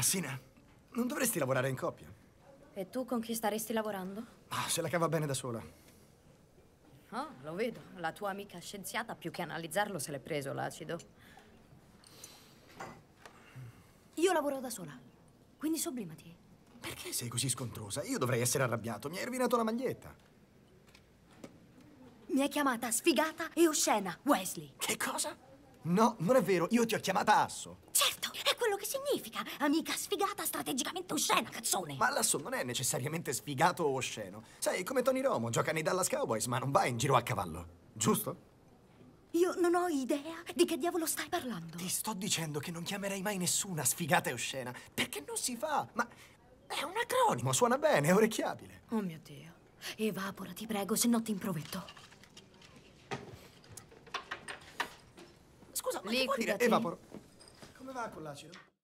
Assina, non dovresti lavorare in coppia. E tu con chi staresti lavorando? Ah, se la cava bene da sola. oh, lo vedo. La tua amica scienziata, più che analizzarlo, se l'è preso l'acido. Io lavoro da sola, quindi sublimati. Perché sei così scontrosa? Io dovrei essere arrabbiato. Mi hai rovinato la maglietta. Mi hai chiamata sfigata e oscena, Wesley. Che cosa? No, non è vero. Io ti ho chiamata asso. Certo cara, amica sfigata strategicamente oscena, cazzone. Ma l'asso non è necessariamente sfigato o osceno. Sai, come Tony Romo, gioca nei Dallas Cowboys, ma non va in giro a cavallo, giusto? Io non ho idea di che diavolo stai parlando. Ti sto dicendo che non chiamerei mai nessuna sfigata e oscena, perché non si fa, ma è un acronimo, suona bene, è orecchiabile. Oh mio Dio. Evapora, ti prego, se no ti improvetto. Scusa, ma Liquidati. che vuol dire evaporo? Come va con l'acido?